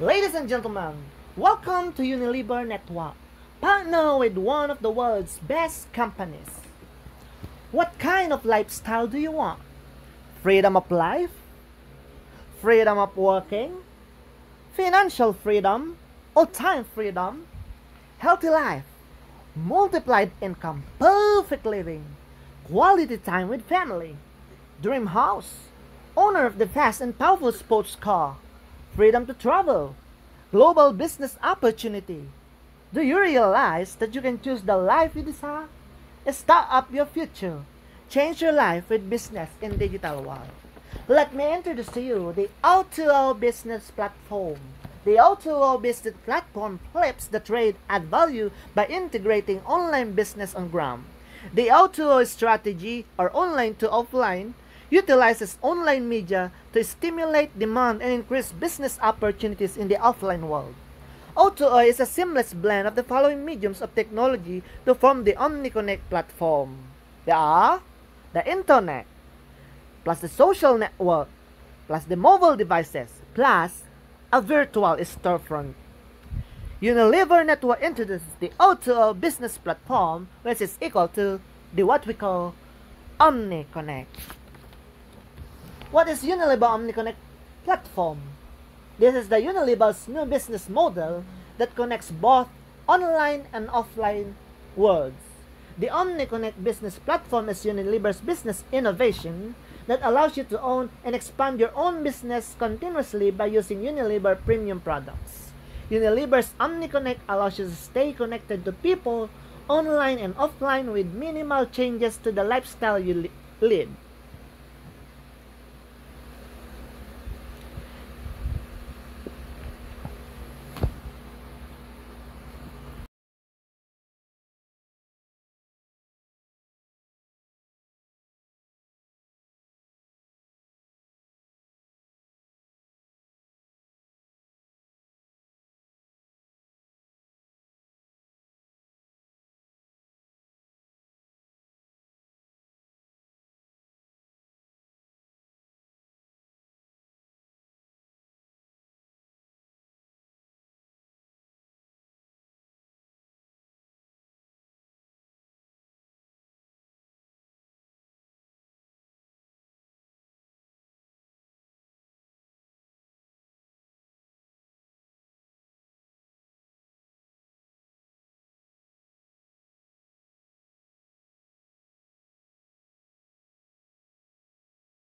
Ladies and gentlemen, welcome to Unilever Network, partner with one of the world's best companies. What kind of lifestyle do you want? Freedom of life? Freedom of working? Financial freedom? Or time freedom? Healthy life? Multiplied income? Perfect living? Quality time with family? Dream house? Owner of the fast and powerful sports car? freedom to travel, global business opportunity. Do you realize that you can choose the life you desire? Start up your future. Change your life with business in digital world. Let me introduce to you the O2O business platform. The O2O business platform flips the trade at value by integrating online business on ground. The O2O strategy or online to offline utilizes online media to stimulate demand and increase business opportunities in the offline world. O2O is a seamless blend of the following mediums of technology to form the OmniConnect platform. They are the internet, plus the social network, plus the mobile devices, plus a virtual storefront. Unilever Network introduces the O2O business platform, which is equal to the what we call OmniConnect. What is Unilever OmniConnect platform? This is the Unilever's new business model that connects both online and offline worlds. The OmniConnect business platform is Unilever's business innovation that allows you to own and expand your own business continuously by using Unilever premium products. Unilever's OmniConnect allows you to stay connected to people online and offline with minimal changes to the lifestyle you lead.